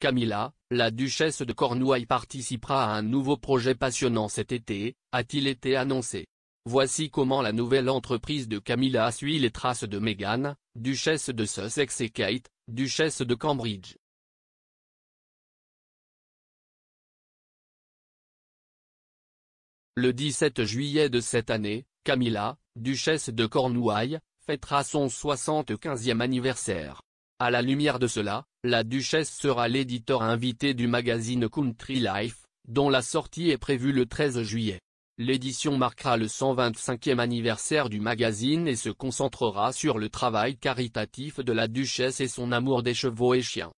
Camilla, la duchesse de Cornouailles participera à un nouveau projet passionnant cet été, a-t-il été annoncé. Voici comment la nouvelle entreprise de Camilla suit les traces de Meghan, duchesse de Sussex et Kate, duchesse de Cambridge. Le 17 juillet de cette année, Camilla, duchesse de Cornouailles, fêtera son 75e anniversaire. À la lumière de cela, la Duchesse sera l'éditeur invité du magazine Country Life, dont la sortie est prévue le 13 juillet. L'édition marquera le 125e anniversaire du magazine et se concentrera sur le travail caritatif de la Duchesse et son amour des chevaux et chiens.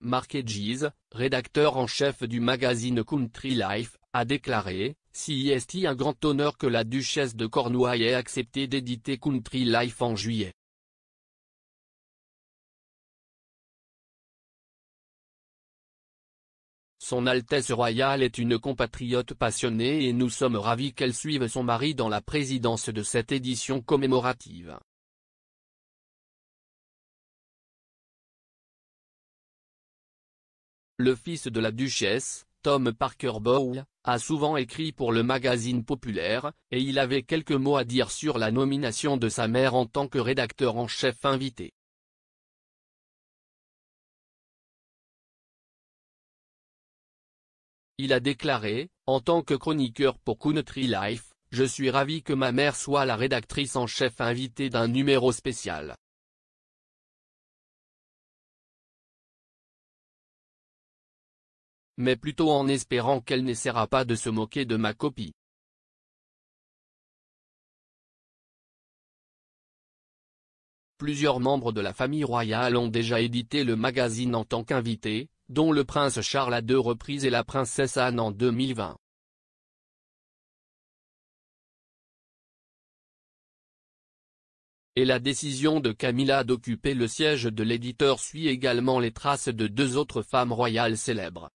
Mark Edges, rédacteur en chef du magazine Country Life, a déclaré, si un grand honneur que la duchesse de Cornouailles ait accepté d'éditer Country Life en juillet. Son Altesse Royale est une compatriote passionnée et nous sommes ravis qu'elle suive son mari dans la présidence de cette édition commémorative. Le fils de la duchesse, Tom Parker Bowl, a souvent écrit pour le magazine populaire, et il avait quelques mots à dire sur la nomination de sa mère en tant que rédacteur en chef invité. Il a déclaré, en tant que chroniqueur pour Country Life, je suis ravi que ma mère soit la rédactrice en chef invitée d'un numéro spécial. mais plutôt en espérant qu'elle n'essaiera pas de se moquer de ma copie. Plusieurs membres de la famille royale ont déjà édité le magazine en tant qu'invités, dont le prince Charles à deux reprises et la princesse Anne en 2020. Et la décision de Camilla d'occuper le siège de l'éditeur suit également les traces de deux autres femmes royales célèbres.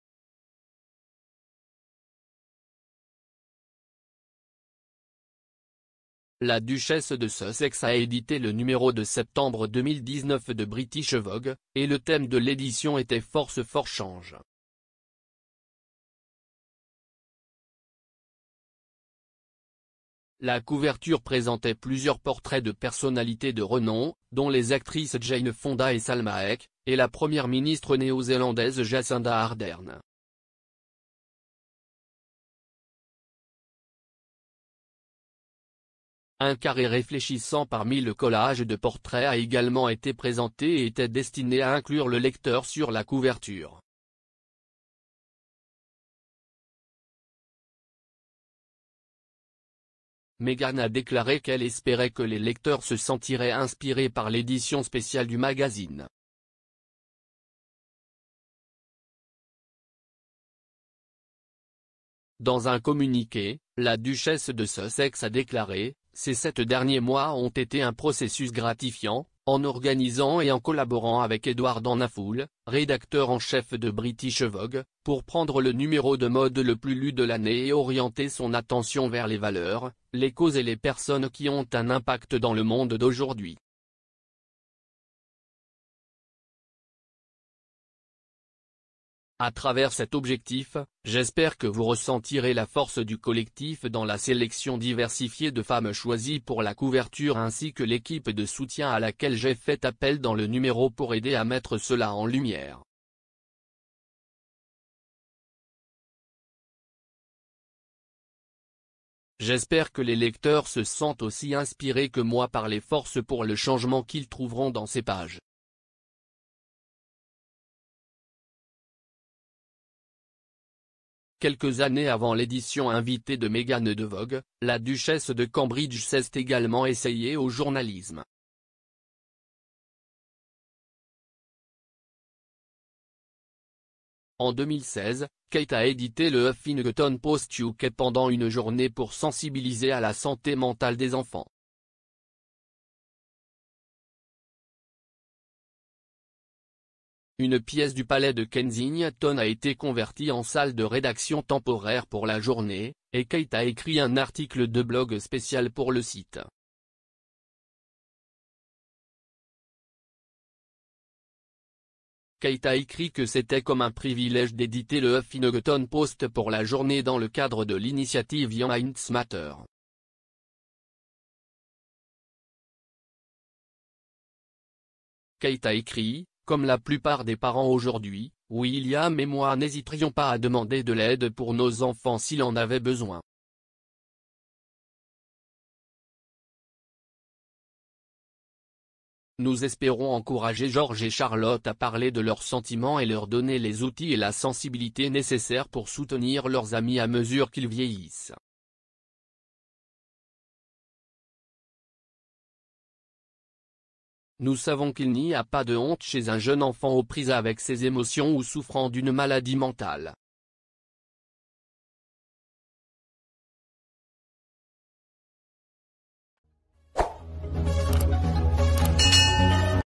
La duchesse de Sussex a édité le numéro de septembre 2019 de British Vogue, et le thème de l'édition était Force fort change. La couverture présentait plusieurs portraits de personnalités de renom, dont les actrices Jane Fonda et Salma Hayek, et la première ministre néo-zélandaise Jacinda Ardern. Un carré réfléchissant parmi le collage de portraits a également été présenté et était destiné à inclure le lecteur sur la couverture. Meghan a déclaré qu'elle espérait que les lecteurs se sentiraient inspirés par l'édition spéciale du magazine. Dans un communiqué, la duchesse de Sussex a déclaré, ces sept derniers mois ont été un processus gratifiant, en organisant et en collaborant avec Edouard Danafoul, rédacteur en chef de British Vogue, pour prendre le numéro de mode le plus lu de l'année et orienter son attention vers les valeurs, les causes et les personnes qui ont un impact dans le monde d'aujourd'hui. À travers cet objectif, j'espère que vous ressentirez la force du collectif dans la sélection diversifiée de femmes choisies pour la couverture ainsi que l'équipe de soutien à laquelle j'ai fait appel dans le numéro pour aider à mettre cela en lumière. J'espère que les lecteurs se sentent aussi inspirés que moi par les forces pour le changement qu'ils trouveront dans ces pages. Quelques années avant l'édition invitée de Meghan de Vogue, la duchesse de Cambridge s'est également essayée au journalisme. En 2016, Kate a édité le Huffington Post UK pendant une journée pour sensibiliser à la santé mentale des enfants. Une pièce du palais de Kensington a été convertie en salle de rédaction temporaire pour la journée, et Kate a écrit un article de blog spécial pour le site. Kate a écrit que c'était comme un privilège d'éditer le Huffington Post pour la journée dans le cadre de l'initiative Young Minds Matter. Kate a écrit, comme la plupart des parents aujourd'hui, William et moi n'hésiterions pas à demander de l'aide pour nos enfants s'il en avait besoin. Nous espérons encourager George et Charlotte à parler de leurs sentiments et leur donner les outils et la sensibilité nécessaires pour soutenir leurs amis à mesure qu'ils vieillissent. Nous savons qu'il n'y a pas de honte chez un jeune enfant aux prises avec ses émotions ou souffrant d'une maladie mentale.